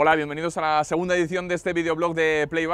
Hola, bienvenidos a la segunda edición de este videoblog de Play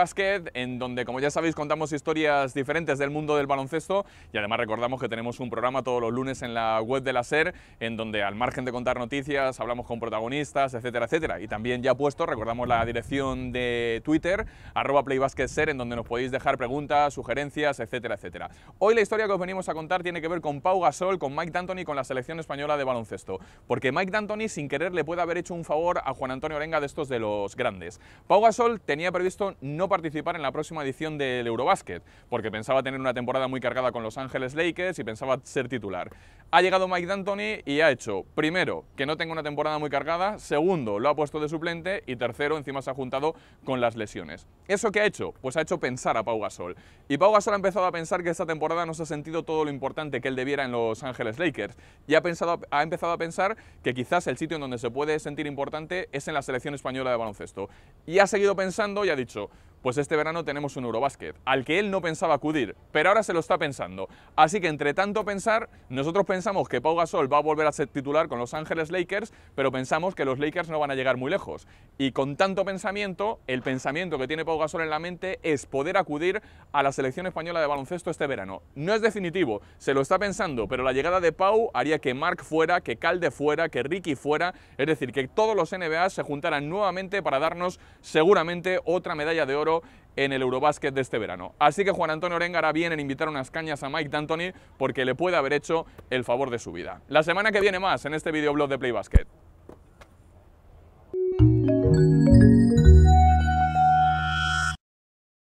en donde, como ya sabéis, contamos historias diferentes del mundo del baloncesto y además recordamos que tenemos un programa todos los lunes en la web de la SER, en donde al margen de contar noticias, hablamos con protagonistas, etcétera, etcétera. Y también ya puesto, recordamos la dirección de Twitter, arroba PlayBasketSER, en donde nos podéis dejar preguntas, sugerencias, etcétera, etcétera. Hoy la historia que os venimos a contar tiene que ver con Pau Gasol, con Mike D'Antoni y con la selección española de baloncesto, porque Mike D'Antoni sin querer le puede haber hecho un favor a Juan Antonio Orenga de estos los grandes. Pau Gasol tenía previsto no participar en la próxima edición del Eurobasket, porque pensaba tener una temporada muy cargada con Los Ángeles Lakers y pensaba ser titular. Ha llegado Mike D'Antoni y ha hecho, primero, que no tenga una temporada muy cargada, segundo, lo ha puesto de suplente y tercero, encima se ha juntado con las lesiones. ¿Eso qué ha hecho? Pues ha hecho pensar a Pau Gasol. Y Pau Gasol ha empezado a pensar que esta temporada no se ha sentido todo lo importante que él debiera en Los Ángeles Lakers. Y ha, pensado, ha empezado a pensar que quizás el sitio en donde se puede sentir importante es en la selección española Española de Baloncesto. Y ha seguido pensando y ha dicho, pues este verano tenemos un Eurobásquet, al que él no pensaba acudir, pero ahora se lo está pensando. Así que entre tanto pensar, nosotros pensamos que Pau Gasol va a volver a ser titular con Los Ángeles Lakers, pero pensamos que los Lakers no van a llegar muy lejos. Y con tanto pensamiento, el pensamiento que tiene Pau Gasol en la mente es poder acudir a la selección española de baloncesto este verano. No es definitivo, se lo está pensando, pero la llegada de Pau haría que Mark fuera, que Calde fuera, que Ricky fuera, es decir, que todos los NBA se juntaran nuevamente para darnos seguramente otra medalla de oro en el Eurobásquet de este verano. Así que Juan Antonio Orenga viene bien en invitar unas cañas a Mike D'Antoni porque le puede haber hecho el favor de su vida. La semana que viene más en este videoblog de Play